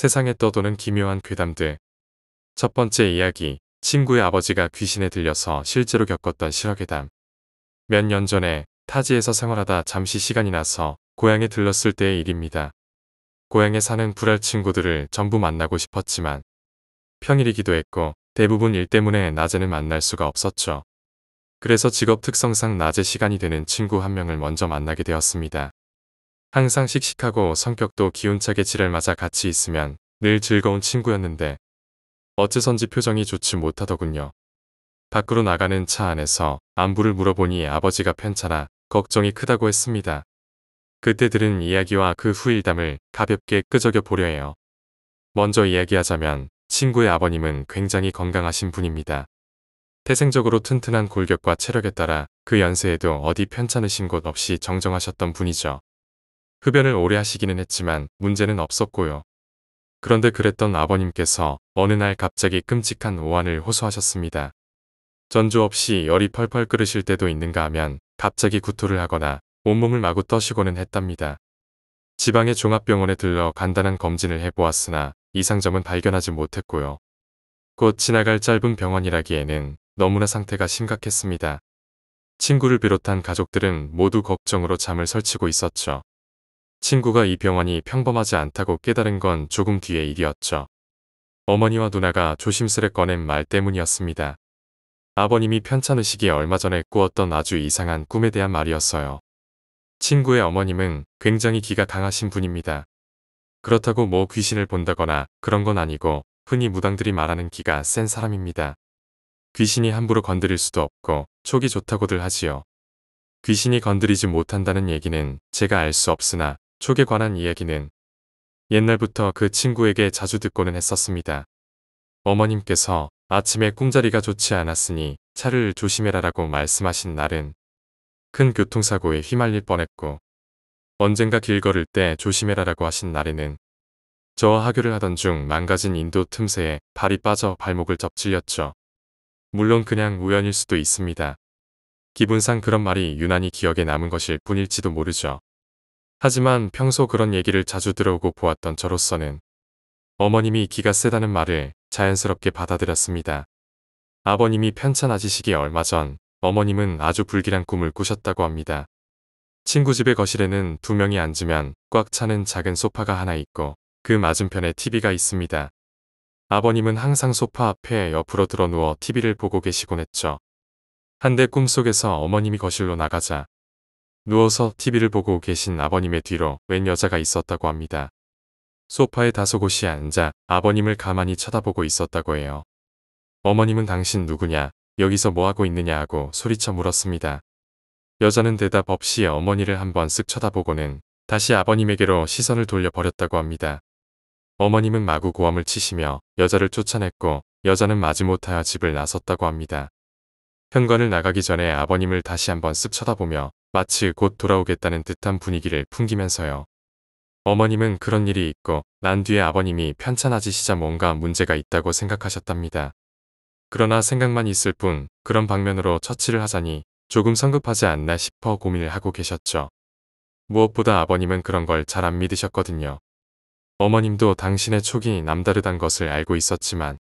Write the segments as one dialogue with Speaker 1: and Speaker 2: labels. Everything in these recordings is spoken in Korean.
Speaker 1: 세상에 떠도는 기묘한 괴담들. 첫 번째 이야기, 친구의 아버지가 귀신에 들려서 실제로 겪었던 실화괴담. 몇 년 전에 타지에서 생활하다 잠시 시간이 나서 고향에 들렀을 때의 일입니다. 고향에 사는 불알 친구들을 전부 만나고 싶었지만 평일이기도 했고 대부분 일 때문에 낮에는 만날 수가 없었죠. 그래서 직업 특성상 낮에 시간이 되는 친구 한 명을 먼저 만나게 되었습니다. 항상 씩씩하고 성격도 기운차게 지를 맞아 같이 있으면 늘 즐거운 친구였는데 어째선지 표정이 좋지 못하더군요. 밖으로 나가는 차 안에서 안부를 물어보니 아버지가 편찮아 걱정이 크다고 했습니다. 그때 들은 이야기와 그 후일담을 가볍게 끄적여 보려 해요. 먼저 이야기하자면 친구의 아버님은 굉장히 건강하신 분입니다. 태생적으로 튼튼한 골격과 체력에 따라 그 연세에도 어디 편찮으신 곳 없이 정정하셨던 분이죠. 흡연을 오래 하시기는 했지만 문제는 없었고요. 그런데 그랬던 아버님께서 어느 날 갑자기 끔찍한 오한을 호소하셨습니다. 전주 없이 열이 펄펄 끓으실 때도 있는가 하면 갑자기 구토를 하거나 온몸을 마구 떠시고는 했답니다. 지방의 종합병원에 들러 간단한 검진을 해보았으나 이상점은 발견하지 못했고요. 곧 지나갈 짧은 병원이라기에는 너무나 상태가 심각했습니다. 친구를 비롯한 가족들은 모두 걱정으로 잠을 설치고 있었죠. 친구가 이 병원이 평범하지 않다고 깨달은 건 조금 뒤의 일이었죠. 어머니와 누나가 조심스레 꺼낸 말 때문이었습니다. 아버님이 편찮으시기에 얼마 전에 꾸었던 아주 이상한 꿈에 대한 말이었어요. 친구의 어머님은 굉장히 기가 강하신 분입니다. 그렇다고 뭐 귀신을 본다거나 그런 건 아니고 흔히 무당들이 말하는 기가 센 사람입니다. 귀신이 함부로 건드릴 수도 없고 촉이 좋다고들 하지요. 귀신이 건드리지 못한다는 얘기는 제가 알 수 없으나 촉에 관한 이야기는 옛날부터 그 친구에게 자주 듣고는 했었습니다. 어머님께서 아침에 꿈자리가 좋지 않았으니 차를 조심해라라고 말씀하신 날은 큰 교통사고에 휘말릴 뻔했고 언젠가 길 걸을 때 조심해라라고 하신 날에는 저와 하교를 하던 중 망가진 인도 틈새에 발이 빠져 발목을 접질렸죠. 물론 그냥 우연일 수도 있습니다. 기분상 그런 말이 유난히 기억에 남은 것일 뿐일지도 모르죠. 하지만 평소 그런 얘기를 자주 들어오고 보았던 저로서는 어머님이 기가 세다는 말을 자연스럽게 받아들였습니다. 아버님이 편찮아지시기 얼마 전 어머님은 아주 불길한 꿈을 꾸셨다고 합니다. 친구 집의 거실에는 두 명이 앉으면 꽉 차는 작은 소파가 하나 있고 그 맞은편에 TV가 있습니다. 아버님은 항상 소파 앞에 옆으로 들어 누워 TV를 보고 계시곤 했죠. 한데 꿈속에서 어머님이 거실로 나가자 누워서 TV를 보고 계신 아버님의 뒤로 웬 여자가 있었다고 합니다. 소파에 다소곳이 앉아 아버님을 가만히 쳐다보고 있었다고 해요. 어머님은 당신 누구냐, 여기서 뭐하고 있느냐 하고 소리쳐 물었습니다. 여자는 대답 없이 어머니를 한번 쓱 쳐다보고는 다시 아버님에게로 시선을 돌려버렸다고 합니다. 어머님은 마구 고함을 치시며 여자를 쫓아냈고 여자는 마지못하여 집을 나섰다고 합니다. 현관을 나가기 전에 아버님을 다시 한번 쓱 쳐다보며 마치 곧 돌아오겠다는 듯한 분위기를 풍기면서요. 어머님은 그런 일이 있고 난 뒤에 아버님이 편찮아지시자 뭔가 문제가 있다고 생각하셨답니다. 그러나 생각만 있을 뿐 그런 방면으로 처치를 하자니 조금 성급하지 않나 싶어 고민을 하고 계셨죠. 무엇보다 아버님은 그런 걸 잘 안 믿으셨거든요. 어머님도 당신의 촉이 남다르단 것을 알고 있었지만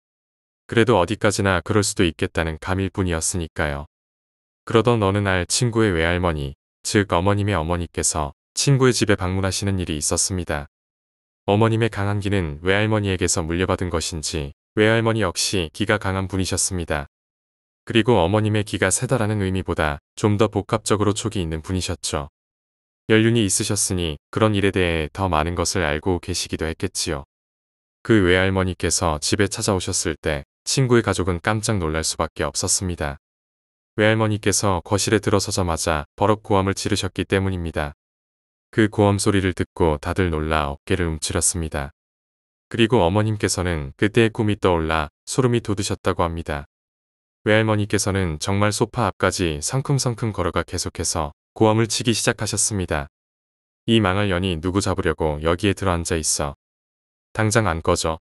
Speaker 1: 그래도 어디까지나 그럴 수도 있겠다는 감일 뿐이었으니까요. 그러던 어느 날 친구의 외할머니, 즉 어머님의 어머니께서 친구의 집에 방문하시는 일이 있었습니다. 어머님의 강한 기는 외할머니에게서 물려받은 것인지 외할머니 역시 기가 강한 분이셨습니다. 그리고 어머님의 기가 세다라는 의미보다 좀 더 복합적으로 촉이 있는 분이셨죠. 연륜이 있으셨으니 그런 일에 대해 더 많은 것을 알고 계시기도 했겠지요. 그 외할머니께서 집에 찾아오셨을 때 친구의 가족은 깜짝 놀랄 수밖에 없었습니다. 외할머니께서 거실에 들어서자마자 버럭 고함을 지르셨기 때문입니다. 그 고함 소리를 듣고 다들 놀라 어깨를 움츠렸습니다. 그리고 어머님께서는 그때의 꿈이 떠올라 소름이 돋으셨다고 합니다. 외할머니께서는 정말 소파 앞까지 성큼성큼 걸어가 계속해서 고함을 치기 시작하셨습니다. 이 망할 년이 누구 잡으려고 여기에 들어앉아 있어. 당장 안 꺼져.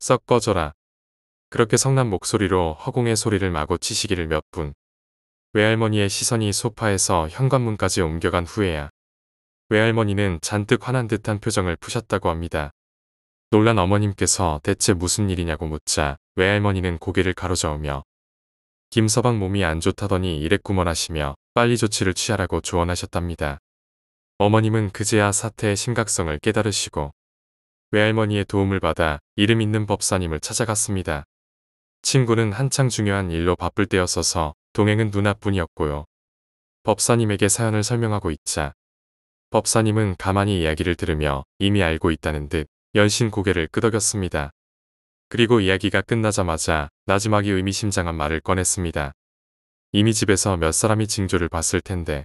Speaker 1: 썩 꺼져라. 그렇게 성난 목소리로 허공의 소리를 마구 치시기를 몇 분, 외할머니의 시선이 소파에서 현관문까지 옮겨간 후에야 외할머니는 잔뜩 화난 듯한 표정을 푸셨다고 합니다. 놀란 어머님께서 대체 무슨 일이냐고 묻자 외할머니는 고개를 가로저으며 김서방 몸이 안 좋다더니 이랬구먼 하시며 빨리 조치를 취하라고 조언하셨답니다. 어머님은 그제야 사태의 심각성을 깨달으시고 외할머니의 도움을 받아 이름 있는 법사님을 찾아갔습니다. 친구는 한창 중요한 일로 바쁠 때였어서 동행은 누나뿐이었고요. 법사님에게 사연을 설명하고 있자 법사님은 가만히 이야기를 들으며 이미 알고 있다는 듯 연신 고개를 끄덕였습니다. 그리고 이야기가 끝나자마자 나지막이 의미심장한 말을 꺼냈습니다. 이미 집에서 몇 사람이 징조를 봤을 텐데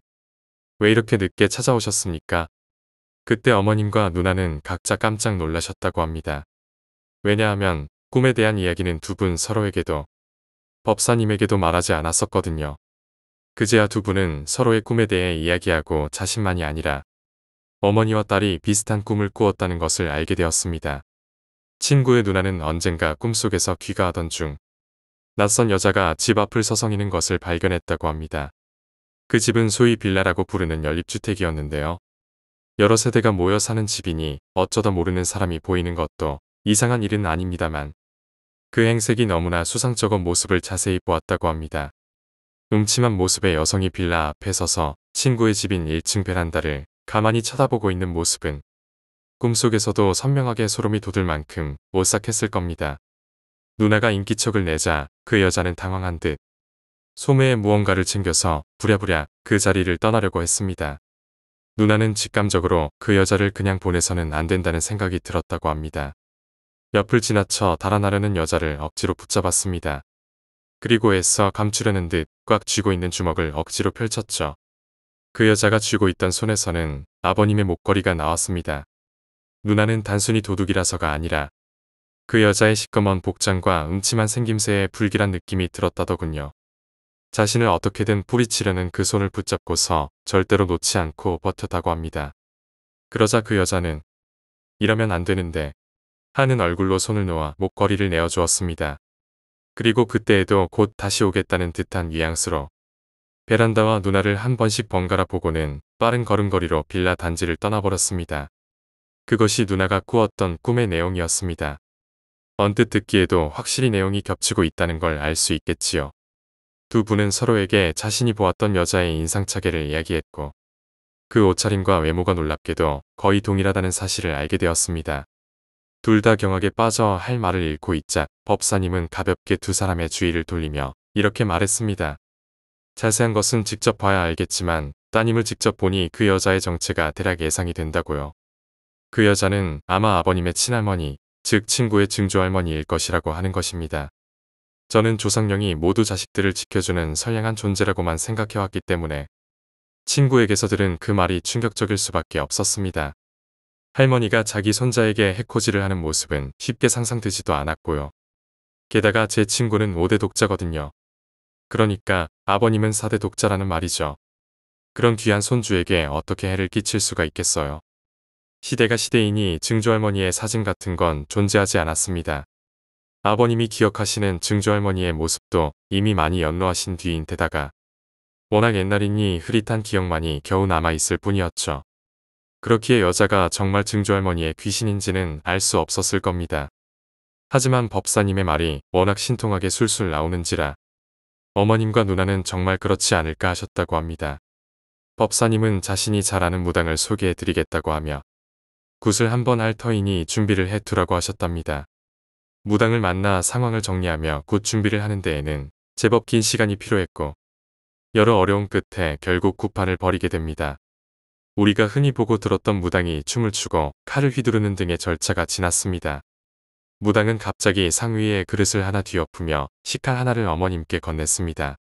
Speaker 1: 왜 이렇게 늦게 찾아오셨습니까? 그때 어머님과 누나는 각자 깜짝 놀라셨다고 합니다. 왜냐하면 꿈에 대한 이야기는 두 분 서로에게도 법사님에게도 말하지 않았었거든요. 그제야 두 분은 서로의 꿈에 대해 이야기하고 자신만이 아니라 어머니와 딸이 비슷한 꿈을 꾸었다는 것을 알게 되었습니다. 친구의 누나는 언젠가 꿈속에서 귀가하던 중 낯선 여자가 집 앞을 서성이는 것을 발견했다고 합니다. 그 집은 소위 빌라라고 부르는 연립주택이었는데요. 여러 세대가 모여 사는 집이니 어쩌다 모르는 사람이 보이는 것도 이상한 일은 아닙니다만 그 행색이 너무나 수상쩍은 모습을 자세히 보았다고 합니다. 음침한 모습의 여성이 빌라 앞에 서서 친구의 집인 1층 베란다를 가만히 쳐다보고 있는 모습은 꿈속에서도 선명하게 소름이 돋을 만큼 오싹했을 겁니다. 누나가 인기척을 내자 그 여자는 당황한 듯 소매에 무언가를 챙겨서 부랴부랴 그 자리를 떠나려고 했습니다. 누나는 직감적으로 그 여자를 그냥 보내서는 안 된다는 생각이 들었다고 합니다. 옆을 지나쳐 달아나려는 여자를 억지로 붙잡았습니다. 그리고 애써 감추려는 듯 꽉 쥐고 있는 주먹을 억지로 펼쳤죠. 그 여자가 쥐고 있던 손에서는 아버님의 목걸이가 나왔습니다. 누나는 단순히 도둑이라서가 아니라 그 여자의 시꺼먼 복장과 음침한 생김새에 불길한 느낌이 들었다더군요. 자신을 어떻게든 뿌리치려는 그 손을 붙잡고서 절대로 놓지 않고 버텼다고 합니다. 그러자 그 여자는 이러면 안 되는데 하는 얼굴로 손을 놓아 목걸이를 내어주었습니다. 그리고 그때에도 곧 다시 오겠다는 듯한 위앙스로 베란다와 누나를 한 번씩 번갈아 보고는 빠른 걸음걸이로 빌라 단지를 떠나버렸습니다. 그것이 누나가 꾸었던 꿈의 내용이었습니다. 언뜻 듣기에도 확실히 내용이 겹치고 있다는 걸 알 수 있겠지요. 두 분은 서로에게 자신이 보았던 여자의 인상차계를 이야기했고 그 옷차림과 외모가 놀랍게도 거의 동일하다는 사실을 알게 되었습니다. 둘다 경악에 빠져 할 말을 잃고 있자 법사님은 가볍게 두 사람의 주의를 돌리며 이렇게 말했습니다. 자세한 것은 직접 봐야 알겠지만 따님을 직접 보니 그 여자의 정체가 대략 예상이 된다고요. 그 여자는 아마 아버님의 친할머니, 즉 친구의 증조할머니일 것이라고 하는 것입니다. 저는 조상령이 모두 자식들을 지켜주는 선량한 존재라고만 생각해왔기 때문에 친구에게서 들은 그 말이 충격적일 수밖에 없었습니다. 할머니가 자기 손자에게 해코지를 하는 모습은 쉽게 상상되지도 않았고요. 게다가 제 친구는 5대 독자거든요. 그러니까 아버님은 4대 독자라는 말이죠. 그런 귀한 손주에게 어떻게 해를 끼칠 수가 있겠어요. 시대가 시대이니 증조할머니의 사진 같은 건 존재하지 않았습니다. 아버님이 기억하시는 증조할머니의 모습도 이미 많이 연로하신 뒤인데다가 워낙 옛날이니 흐릿한 기억만이 겨우 남아있을 뿐이었죠. 그렇기에 여자가 정말 증조할머니의 귀신인지는 알 수 없었을 겁니다. 하지만 법사님의 말이 워낙 신통하게 술술 나오는지라 어머님과 누나는 정말 그렇지 않을까 하셨다고 합니다. 법사님은 자신이 잘 아는 무당을 소개해드리겠다고 하며 굿을 한번 할 터이니 준비를 해두라고 하셨답니다. 무당을 만나 상황을 정리하며 굿 준비를 하는 데에는 제법 긴 시간이 필요했고 여러 어려운 끝에 결국 구판을 버리게 됩니다. 우리가 흔히 보고 들었던 무당이 춤을 추고 칼을 휘두르는 등의 절차가 지났습니다. 무당은 갑자기 상위에 그릇을 하나 뒤엎으며 식칼 하나를 어머님께 건넸습니다.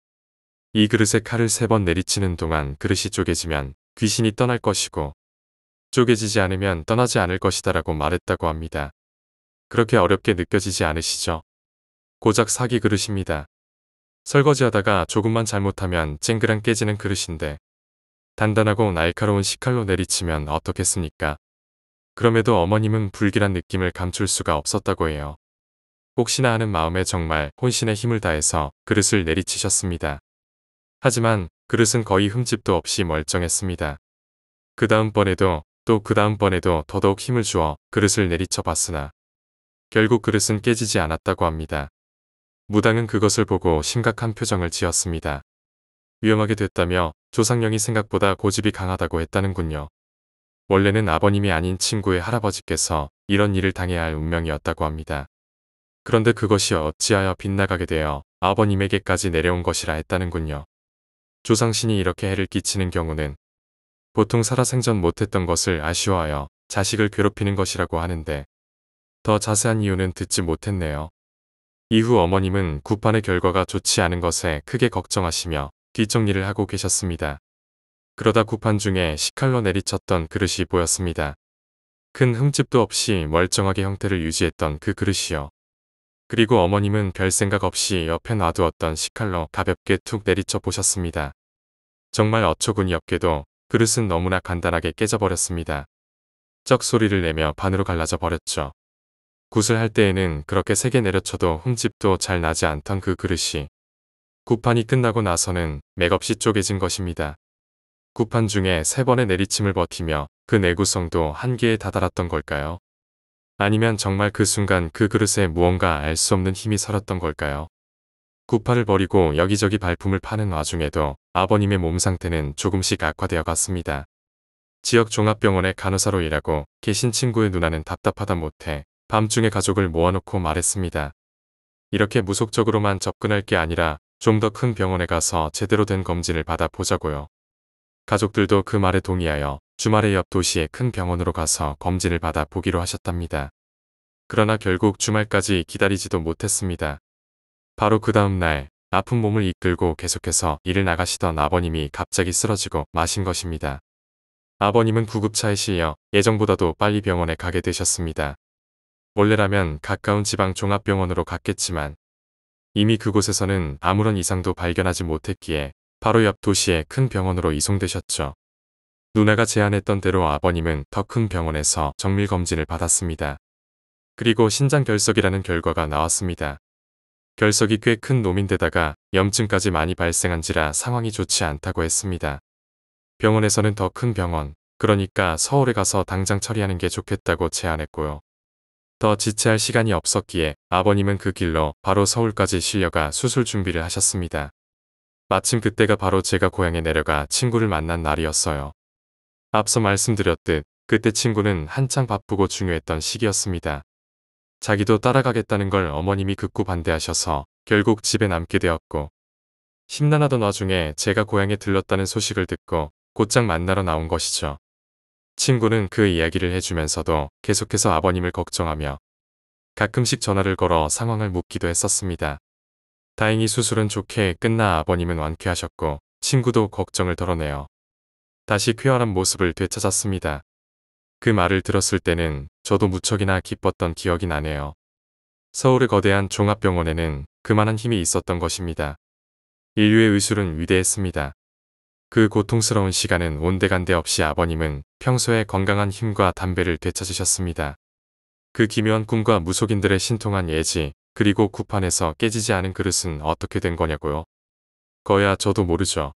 Speaker 1: 이 그릇에 칼을 세 번 내리치는 동안 그릇이 쪼개지면 귀신이 떠날 것이고 쪼개지지 않으면 떠나지 않을 것이다 라고 말했다고 합니다. 그렇게 어렵게 느껴지지 않으시죠? 고작 사기 그릇입니다. 설거지하다가 조금만 잘못하면 쨍그랑 깨지는 그릇인데 단단하고 날카로운 시칼로 내리치면 어떻겠습니까? 그럼에도 어머님은 불길한 느낌을 감출 수가 없었다고 해요. 혹시나 하는 마음에 정말 혼신의 힘을 다해서 그릇을 내리치셨습니다. 하지만 그릇은 거의 흠집도 없이 멀쩡했습니다. 그 다음번에도 또 그 다음번에도 더더욱 힘을 주어 그릇을 내리쳐 봤으나 결국 그릇은 깨지지 않았다고 합니다. 무당은 그것을 보고 심각한 표정을 지었습니다. 위험하게 됐다며 조상령이 생각보다 고집이 강하다고 했다는군요. 원래는 아버님이 아닌 친구의 할아버지께서 이런 일을 당해야 할 운명이었다고 합니다. 그런데 그것이 어찌하여 빗나가게 되어 아버님에게까지 내려온 것이라 했다는군요. 조상신이 이렇게 해를 끼치는 경우는 보통 살아생전 못했던 것을 아쉬워하여 자식을 괴롭히는 것이라고 하는데 더 자세한 이유는 듣지 못했네요. 이후 어머님은 구판의 결과가 좋지 않은 것에 크게 걱정하시며 뒷정리를 하고 계셨습니다. 그러다 구판 중에 시칼로 내리쳤던 그릇이 보였습니다. 큰 흠집도 없이 멀쩡하게 형태를 유지했던 그 그릇이요. 그리고 어머님은 별 생각 없이 옆에 놔두었던 시칼로 가볍게 툭 내리쳐 보셨습니다. 정말 어처구니 없게도 그릇은 너무나 간단하게 깨져버렸습니다. 쩍 소리를 내며 반으로 갈라져 버렸죠. 구슬할 때에는 그렇게 세게 내려쳐도 흠집도 잘 나지 않던 그 그릇이 구판이 끝나고 나서는 맥없이 쪼개진 것입니다. 구판 중에 세 번의 내리침을 버티며 그 내구성도 한계에 다다랐던 걸까요? 아니면 정말 그 순간 그 그릇에 무언가 알 수 없는 힘이 살았던 걸까요? 구판을 버리고 여기저기 발품을 파는 와중에도 아버님의 몸 상태는 조금씩 악화되어 갔습니다. 지역 종합병원의 간호사로 일하고 계신 친구의 누나는 답답하다 못해 밤중에 가족을 모아놓고 말했습니다. 이렇게 무속적으로만 접근할 게 아니라 좀더큰 병원에 가서 제대로 된 검진을 받아보자고요. 가족들도 그 말에 동의하여 주말에 옆 도시의 큰 병원으로 가서 검진을 받아보기로 하셨답니다. 그러나 결국 주말까지 기다리지도 못했습니다. 바로 그 다음날 아픈 몸을 이끌고 계속해서 일을 나가시던 아버님이 갑자기 쓰러지고 마신 것입니다. 아버님은 구급차에 실려 예정보다도 빨리 병원에 가게 되셨습니다. 원래라면 가까운 지방 종합병원으로 갔겠지만 이미 그곳에서는 아무런 이상도 발견하지 못했기에 바로 옆 도시의 큰 병원으로 이송되셨죠. 누나가 제안했던 대로 아버님은 더 큰 병원에서 정밀검진을 받았습니다. 그리고 신장 결석이라는 결과가 나왔습니다. 결석이 꽤 큰 놈인데다가 염증까지 많이 발생한지라 상황이 좋지 않다고 했습니다. 병원에서는 더 큰 병원, 그러니까 서울에 가서 당장 처리하는 게 좋겠다고 제안했고요. 더 지체할 시간이 없었기에 아버님은 그 길로 바로 서울까지 실려가 수술 준비를 하셨습니다. 마침 그때가 바로 제가 고향에 내려가 친구를 만난 날이었어요. 앞서 말씀드렸듯 그때 친구는 한창 바쁘고 중요했던 시기였습니다. 자기도 따라가겠다는 걸 어머님이 극구 반대하셔서 결국 집에 남게 되었고 심란하던 와중에 제가 고향에 들렀다는 소식을 듣고 곧장 만나러 나온 것이죠. 친구는 그 이야기를 해주면서도 계속해서 아버님을 걱정하며 가끔씩 전화를 걸어 상황을 묻기도 했었습니다. 다행히 수술은 좋게 끝나 아버님은 완쾌하셨고 친구도 걱정을 덜어내어 다시 쾌활한 모습을 되찾았습니다. 그 말을 들었을 때는 저도 무척이나 기뻤던 기억이 나네요. 서울의 거대한 종합병원에는 그만한 힘이 있었던 것입니다. 인류의 의술은 위대했습니다. 그 고통스러운 시간은 온데간데 없이 아버님은 평소에 건강한 힘과 담배를 되찾으셨습니다. 그 기묘한 꿈과 무속인들의 신통한 예지, 그리고 구판에서 깨지지 않은 그릇은 어떻게 된 거냐고요? 거야 저도 모르죠.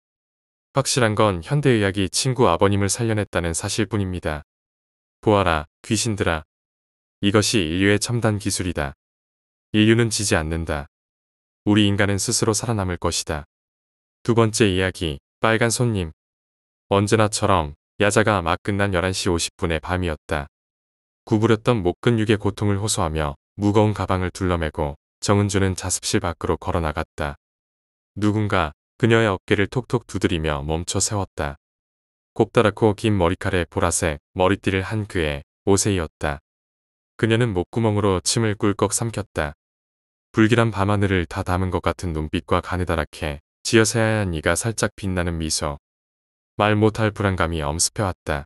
Speaker 1: 확실한 건 현대의학이 친구 아버님을 살려냈다는 사실뿐입니다. 보아라, 귀신들아. 이것이 인류의 첨단 기술이다. 인류는 지지 않는다. 우리 인간은 스스로 살아남을 것이다. 두 번째 이야기, 빨간 손님. 언제나처럼 야자가 막 끝난 11시 50분의 밤이었다. 구부렸던 목 근육의 고통을 호소하며 무거운 가방을 둘러매고 정은주는 자습실 밖으로 걸어 나갔다. 누군가 그녀의 어깨를 톡톡 두드리며 멈춰 세웠다. 곱다랗고 긴 머리칼에 보라색 머리띠를 한 그의 오세이였다. 그녀는 목구멍으로 침을 꿀꺽 삼켰다. 불길한 밤하늘을 다 담은 것 같은 눈빛과 가느다랗게 지어새 하얀 이가 살짝 빛나는 미소. 말 못할 불안감이 엄습해왔다.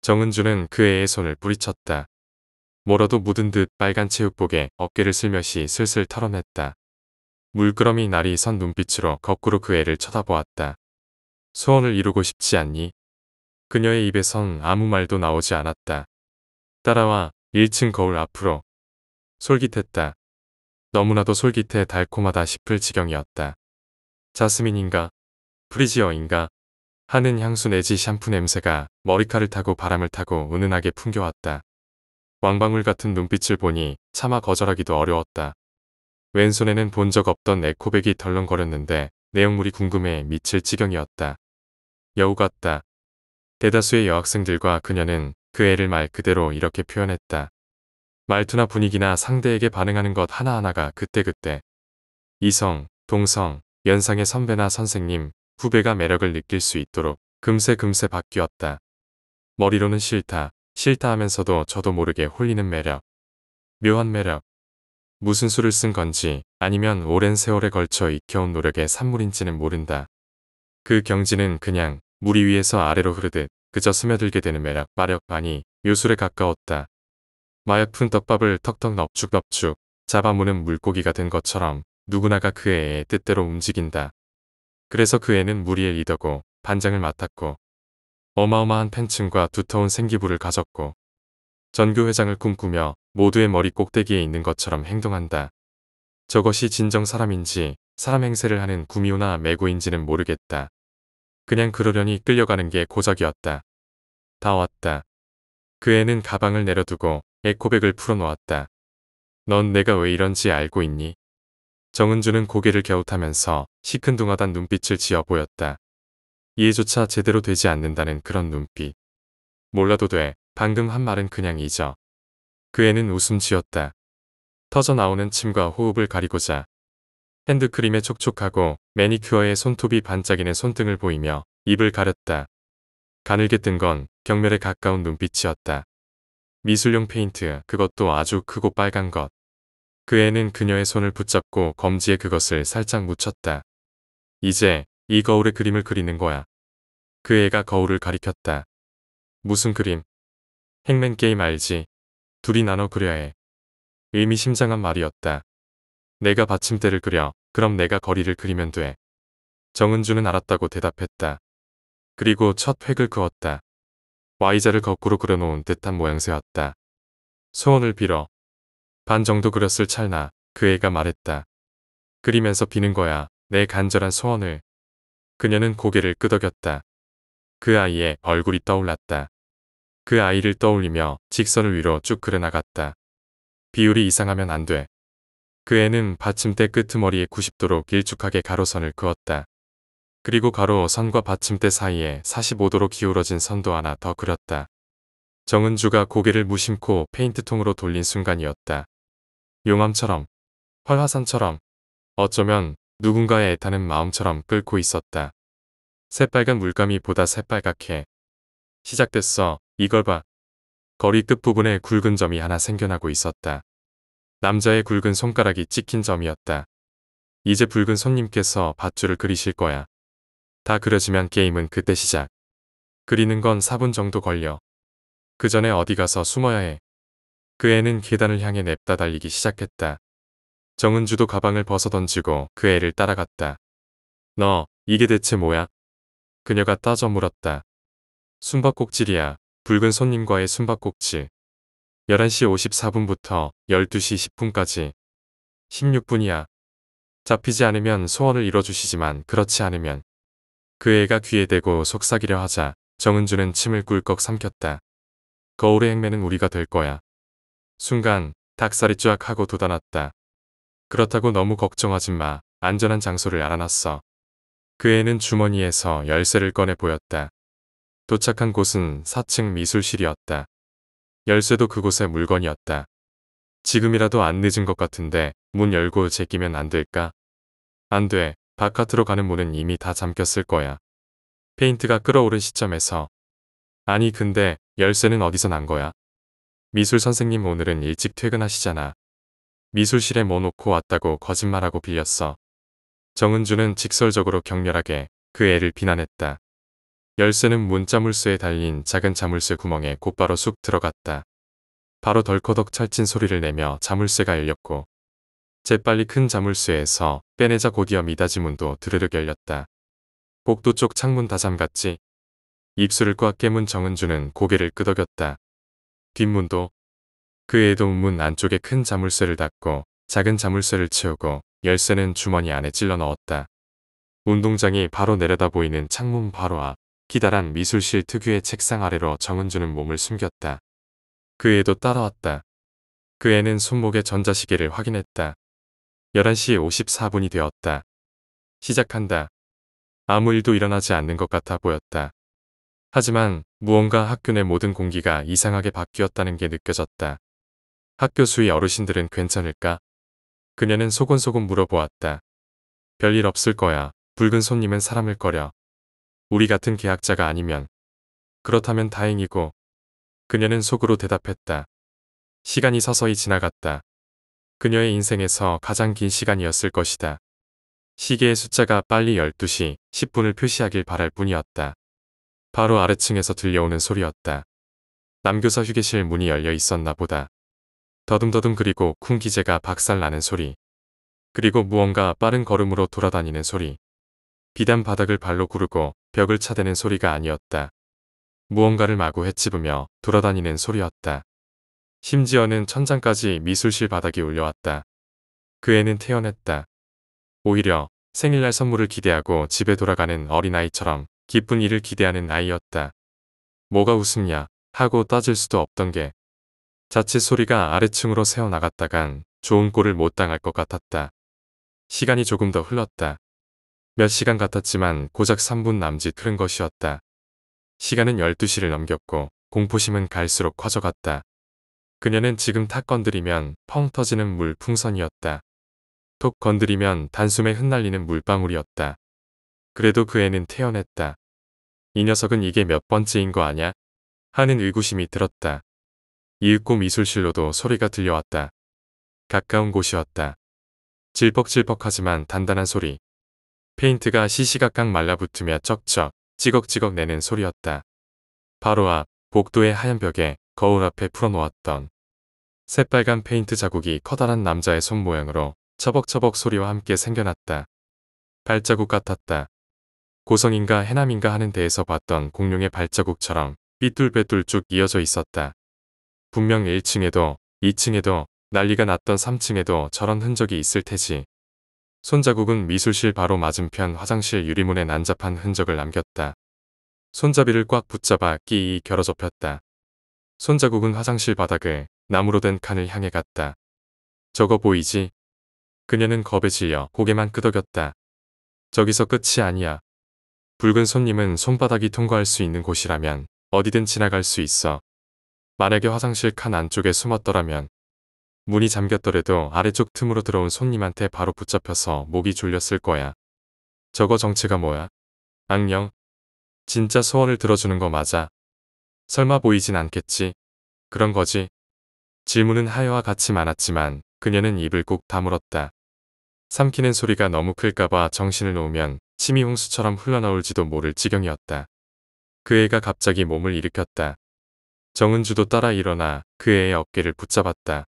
Speaker 1: 정은주는 그 애의 손을 뿌리쳤다. 뭐라도 묻은 듯 빨간 체육복에 어깨를 슬며시 슬슬 털어냈다. 물끄러미 날이 선 눈빛으로 거꾸로 그 애를 쳐다보았다. 소원을 이루고 싶지 않니? 그녀의 입에선 아무 말도 나오지 않았다. 따라와 1층 거울 앞으로. 솔깃했다. 너무나도 솔깃해 달콤하다 싶을 지경이었다. 자스민인가? 프리지어인가? 하는 향수 내지 샴푸 냄새가 머리카락을 타고 바람을 타고 은은하게 풍겨왔다. 왕방울 같은 눈빛을 보니 차마 거절하기도 어려웠다. 왼손에는 본 적 없던 에코백이 덜렁거렸는데 내용물이 궁금해 미칠 지경이었다. 여우 같다. 대다수의 여학생들과 그녀는 그 애를 말 그대로 이렇게 표현했다. 말투나 분위기나 상대에게 반응하는 것 하나하나가 그때그때 이성, 동성, 연상의 선배나 선생님, 후배가 매력을 느낄 수 있도록 금세 금세 바뀌었다. 머리로는 싫다, 싫다 하면서도 저도 모르게 홀리는 매력. 묘한 매력. 무슨 수를 쓴 건지 아니면 오랜 세월에 걸쳐 익혀온 노력의 산물인지는 모른다. 그 경지는 그냥 물이 위에서 아래로 흐르듯 그저 스며들게 되는 매력 마력반이 요술에 가까웠다. 마약푼 떡밥을 턱턱 넙죽넙죽 잡아무는 물고기가 된 것처럼 누구나가 그의 애 뜻대로 움직인다. 그래서 그 애는 무리의 리더고 반장을 맡았고 어마어마한 팬층과 두터운 생기부를 가졌고 전교회장을 꿈꾸며 모두의 머리 꼭대기에 있는 것처럼 행동한다. 저것이 진정 사람인지 사람 행세를 하는 구미호나 매구인지는 모르겠다. 그냥 그러려니 끌려가는 게 고작이었다. 다 왔다. 그 애는 가방을 내려두고 에코백을 풀어놓았다. 넌 내가 왜 이런지 알고 있니? 정은주는 고개를 갸웃하면서 시큰둥하단 눈빛을 지어 보였다. 이해조차 제대로 되지 않는다는 그런 눈빛. 몰라도 돼. 방금 한 말은 그냥 잊어. 그 애는 웃음 지었다. 터져나오는 침과 호흡을 가리고자 핸드크림에 촉촉하고 매니큐어에 손톱이 반짝이는 손등을 보이며 입을 가렸다. 가늘게 뜬 건 경멸에 가까운 눈빛이었다. 미술용 페인트 그것도 아주 크고 빨간 것. 그 애는 그녀의 손을 붙잡고 검지에 그것을 살짝 묻혔다. 이제 이 거울에 그림을 그리는 거야. 그 애가 거울을 가리켰다. 무슨 그림? 행맨 게임 알지? 둘이 나눠 그려야 해. 의미심장한 말이었다. 내가 받침대를 그려. 그럼 내가 거리를 그리면 돼. 정은주는 알았다고 대답했다. 그리고 첫 획을 그었다. Y자를 거꾸로 그려놓은 듯한 모양새였다. 소원을 빌어 반 정도 그렸을 찰나 그 애가 말했다. 그리면서 비는 거야 내 간절한 소원을. 그녀는 고개를 끄덕였다. 그 아이의 얼굴이 떠올랐다. 그 아이를 떠올리며 직선을 위로 쭉 그려나갔다. 비율이 이상하면 안 돼. 그 애는 받침대 끄트머리에 90도로 길쭉하게 가로선을 그었다. 그리고 가로 선과 받침대 사이에 45도로 기울어진 선도 하나 더 그렸다. 정은주가 고개를 무심코 페인트통으로 돌린 순간이었다. 용암처럼 활화산처럼 어쩌면 누군가의 애타는 마음처럼 끓고 있었다. 새빨간 물감이 보다 새빨갛게 시작됐어. 이걸 봐. 거리 끝부분에 굵은 점이 하나 생겨나고 있었다. 남자의 굵은 손가락이 찍힌 점이었다. 이제 붉은 손님께서 밧줄을 그리실 거야. 다 그려지면 게임은 그때 시작. 그리는 건 4분 정도 걸려. 그 전에 어디 가서 숨어야 해. 그 애는 계단을 향해 냅다 달리기 시작했다. 정은주도 가방을 벗어 던지고 그 애를 따라갔다. 너, 이게 대체 뭐야? 그녀가 따져 물었다. 숨바꼭질이야. 붉은 손님과의 숨바꼭질. 11시 54분부터 12시 10분까지. 16분이야. 잡히지 않으면 소원을 이뤄주시지만 그렇지 않으면. 그 애가 귀에 대고 속삭이려 하자 정은주는 침을 꿀꺽 삼켰다. 거울의 행매는 우리가 될 거야. 순간 닭살이 쫙 하고 돋아났다. 그렇다고 너무 걱정하지 마. 안전한 장소를 알아놨어. 그 애는 주머니에서 열쇠를 꺼내 보였다. 도착한 곳은 4층 미술실이었다. 열쇠도 그곳의 물건이었다. 지금이라도 안 늦은 것 같은데 문 열고 제끼면 안 될까? 안 돼. 바깥으로 가는 문은 이미 다 잠겼을 거야. 페인트가 끓어오른 시점에서 아니 근데 열쇠는 어디서 난 거야? 미술 선생님 오늘은 일찍 퇴근하시잖아. 미술실에 뭐 놓고 왔다고 거짓말하고 빌렸어. 정은주는 직설적으로 격렬하게 그 애를 비난했다. 열쇠는 문자물쇠에 달린 작은 자물쇠 구멍에 곧바로 쑥 들어갔다. 바로 덜커덕 찰진 소리를 내며 자물쇠가 열렸고 재빨리 큰 자물쇠에서 빼내자 곧이어 미닫이 문도 드르륵 열렸다. 복도 쪽 창문 다 잠갔지. 입술을 꽉 깨문 정은주는 고개를 끄덕였다. 뒷문도 그애도문 안쪽에 큰 자물쇠를 닫고 작은 자물쇠를 채우고 열쇠는 주머니 안에 찔러 넣었다. 운동장이 바로 내려다 보이는 창문 바로 앞 기다란 미술실 특유의 책상 아래로 정은주는 몸을 숨겼다. 그 애도 따라왔다. 그 애는 손목의 전자시계를 확인했다. 11시 54분이 되었다. 시작한다. 아무 일도 일어나지 않는 것 같아 보였다. 하지만 무언가 학교 내 모든 공기가 이상하게 바뀌었다는 게 느껴졌다. 학교 수의 어르신들은 괜찮을까? 그녀는 소곤소곤 물어보았다. 별일 없을 거야. 붉은 손님은 사람을 꺼려. 우리 같은 계약자가 아니면. 그렇다면 다행이고. 그녀는 속으로 대답했다. 시간이 서서히 지나갔다. 그녀의 인생에서 가장 긴 시간이었을 것이다. 시계의 숫자가 빨리 12시 10분을 표시하길 바랄 뿐이었다. 바로 아래층에서 들려오는 소리였다. 남교사 휴게실 문이 열려 있었나 보다. 더듬더듬 그리고 쿵기재가 박살나는 소리. 그리고 무언가 빠른 걸음으로 돌아다니는 소리. 비단 바닥을 발로 구르고 벽을 차대는 소리가 아니었다. 무언가를 마구 헤집으며 돌아다니는 소리였다. 심지어는 천장까지 미술실 바닥이 울려왔다. 그 애는 태어났다. 오히려 생일날 선물을 기대하고 집에 돌아가는 어린아이처럼 기쁜 일을 기대하는 아이였다. 뭐가 웃음이야 하고 따질 수도 없던 게 자칫 소리가 아래층으로 새어나갔다간 좋은 꼴을 못 당할 것 같았다. 시간이 조금 더 흘렀다. 몇 시간 같았지만 고작 3분 남짓 흐른 것이었다. 시간은 12시를 넘겼고 공포심은 갈수록 커져갔다. 그녀는 지금 탁 건드리면 펑 터지는 물풍선이었다. 톡 건드리면 단숨에 흩날리는 물방울이었다. 그래도 그 애는 태어났다. 이 녀석은 이게 몇 번째인 거 아냐? 하는 의구심이 들었다. 이윽고 미술실로도 소리가 들려왔다. 가까운 곳이었다. 질퍽질퍽하지만 단단한 소리. 페인트가 시시각각 말라붙으며 쩍쩍 찌걱찌걱 내는 소리였다. 바로 앞 복도의 하얀 벽에 거울 앞에 풀어놓았던 새빨간 페인트 자국이 커다란 남자의 손 모양으로 처벅처벅 소리와 함께 생겨났다. 발자국 같았다. 고성인가 해남인가 하는 데에서 봤던 공룡의 발자국처럼 삐뚤빼뚤 쭉 이어져 있었다. 분명 1층에도 2층에도 난리가 났던 3층에도 저런 흔적이 있을 테지. 손자국은 미술실 바로 맞은편 화장실 유리문에 난잡한 흔적을 남겼다. 손잡이를 꽉 붙잡아 끼이 결어 접혔다. 손자국은 화장실 바닥을 나무로 된 칸을 향해 갔다. 저거 보이지? 그녀는 겁에 질려 고개만 끄덕였다. 저기서 끝이 아니야. 붉은 손님은 손바닥이 통과할 수 있는 곳이라면 어디든 지나갈 수 있어. 만약에 화장실 칸 안쪽에 숨었더라면 문이 잠겼더라도 아래쪽 틈으로 들어온 손님한테 바로 붙잡혀서 목이 졸렸을 거야. 저거 정체가 뭐야? 악령. 진짜 소원을 들어주는 거 맞아. 설마 보이진 않겠지? 그런 거지. 질문은 하여와 같이 많았지만 그녀는 입을 꾹 다물었다. 삼키는 소리가 너무 클까봐 정신을 놓으면 침이 홍수처럼 흘러나올지도 모를 지경이었다. 그 애가 갑자기 몸을 일으켰다. 정은주도 따라 일어나 그 애의 어깨를 붙잡았다.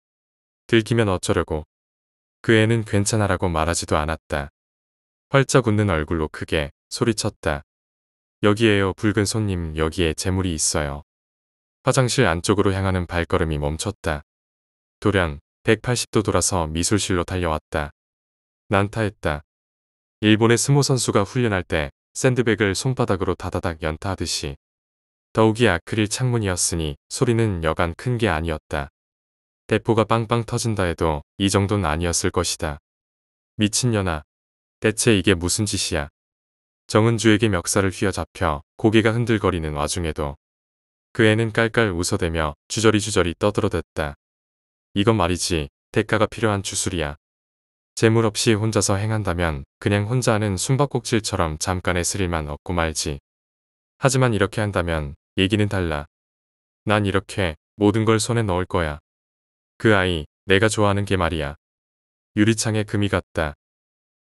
Speaker 1: 들키면 어쩌려고. 그 애는 괜찮아라고 말하지도 않았다. 활짝 웃는 얼굴로 크게 소리쳤다. 여기에요 붉은 손님 여기에 재물이 있어요. 화장실 안쪽으로 향하는 발걸음이 멈췄다. 돌연 180도 돌아서 미술실로 달려왔다. 난타했다. 일본의 스모 선수가 훈련할 때 샌드백을 손바닥으로 다다닥 연타하듯이 더욱이 아크릴 창문이었으니 소리는 여간 큰 게 아니었다. 대포가 빵빵 터진다 해도 이 정도는 아니었을 것이다. 미친년아. 대체 이게 무슨 짓이야. 정은주에게 멱살을 휘어잡혀 고개가 흔들거리는 와중에도 그 애는 깔깔 웃어대며 주저리주저리 떠들어댔다. 이건 말이지 대가가 필요한 주술이야. 재물 없이 혼자서 행한다면 그냥 혼자 하는 숨바꼭질처럼 잠깐의 스릴만 얻고 말지. 하지만 이렇게 한다면 얘기는 달라. 난 이렇게 모든 걸 손에 넣을 거야. 그 아이, 내가 좋아하는 게 말이야. 유리창에 금이 갔다.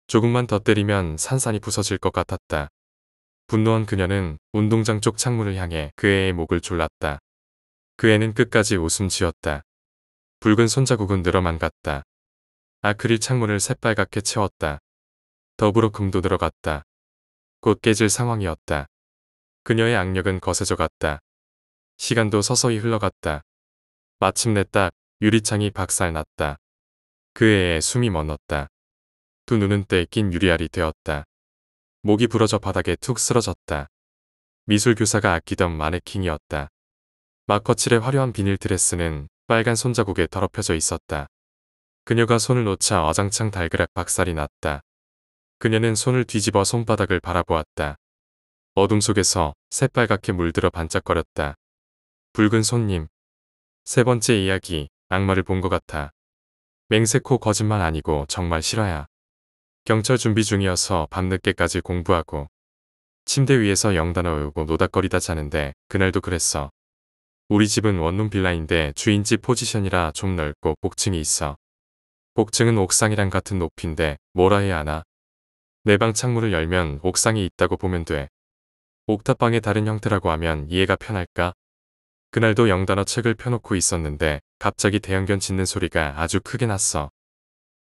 Speaker 1: 조금만 더 때리면 산산이 부서질 것 같았다. 분노한 그녀는 운동장 쪽 창문을 향해 그 애의 목을 졸랐다. 그 애는 끝까지 웃음 지었다. 붉은 손자국은 늘어만 갔다. 아크릴 창문을 새빨갛게 채웠다. 더불어 금도 들어갔다. 곧 깨질 상황이었다. 그녀의 악력은 거세져 갔다. 시간도 서서히 흘러갔다. 마침내 딱 유리창이 박살났다. 그 애의 숨이 멎었다. 두 눈은 떼낀 유리알이 되었다. 목이 부러져 바닥에 툭 쓰러졌다. 미술교사가 아끼던 마네킹이었다. 마커칠의 화려한 비닐 드레스는 빨간 손자국에 더럽혀져 있었다. 그녀가 손을 놓자 어장창 달그락 박살이 났다. 그녀는 손을 뒤집어 손바닥을 바라보았다. 어둠 속에서 새빨갛게 물들어 반짝거렸다. 붉은 손님. 세 번째 이야기, 악마를 본 것 같아. 맹세코 거짓말 아니고 정말 실화야. 경찰 준비 중이어서 밤늦게까지 공부하고 침대 위에서 영단어 외우고 노닥거리다 자는데 그날도 그랬어. 우리 집은 원룸 빌라인데 주인집 포지션이라 좀 넓고 복층이 있어. 복층은 옥상이랑 같은 높인데 뭐라 해야 하나? 내 방 창문을 열면 옥상이 있다고 보면 돼. 옥탑방의 다른 형태라고 하면 이해가 편할까? 그날도 영단어 책을 펴놓고 있었는데 갑자기 대형견 짖는 소리가 아주 크게 났어.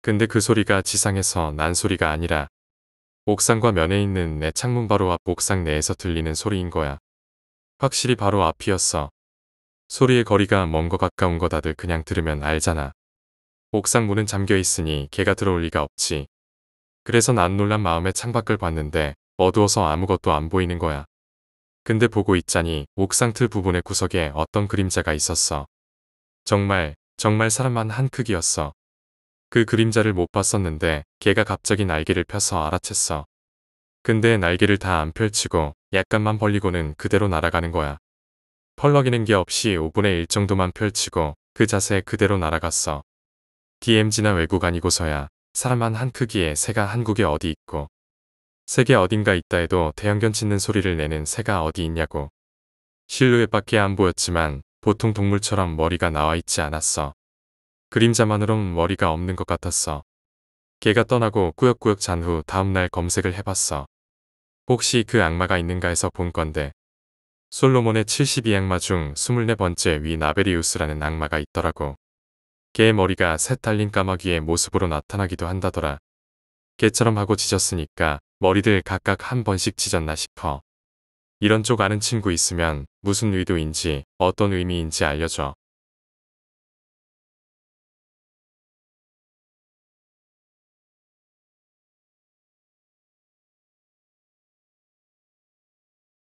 Speaker 1: 근데 그 소리가 지상에서 난 소리가 아니라 옥상과 면에 있는 내 창문 바로 앞 옥상 내에서 들리는 소리인 거야. 확실히 바로 앞이었어. 소리의 거리가 먼 거 가까운 거 다들 그냥 들으면 알잖아. 옥상 문은 잠겨 있으니 개가 들어올 리가 없지. 그래서 난 놀란 마음에 창밖을 봤는데 어두워서 아무것도 안 보이는 거야. 근데 보고 있자니 옥상 틀 부분의 구석에 어떤 그림자가 있었어. 정말 정말 사람만 한 크기였어. 그 그림자를 못 봤었는데 개가 갑자기 날개를 펴서 알아챘어. 근데 날개를 다 안 펼치고 약간만 벌리고는 그대로 날아가는 거야. 펄럭이는 게 없이 5분의 1 정도만 펼치고 그 자세 그대로 날아갔어. DMZ나 외국 아니고서야 사람 한한 크기의 새가 한국에 어디 있고 세계 어딘가 있다 해도 대형견 짖는 소리를 내는 새가 어디 있냐고. 실루엣밖에 안 보였지만 보통 동물처럼 머리가 나와 있지 않았어. 그림자만으론 머리가 없는 것 같았어. 개가 떠나고 꾸역꾸역 잔 후 다음날 검색을 해봤어. 혹시 그 악마가 있는가 해서 본 건데 솔로몬의 72악마 중 24번째 위 나베리우스라는 악마가 있더라고. 개의 머리가 새 달린 까마귀의 모습으로 나타나기도 한다더라. 개처럼 하고 짖었으니까 머리들 각각 한 번씩 짖었나 싶어. 이런 쪽 아는 친구 있으면 무슨 의도인지 어떤 의미인지 알려줘.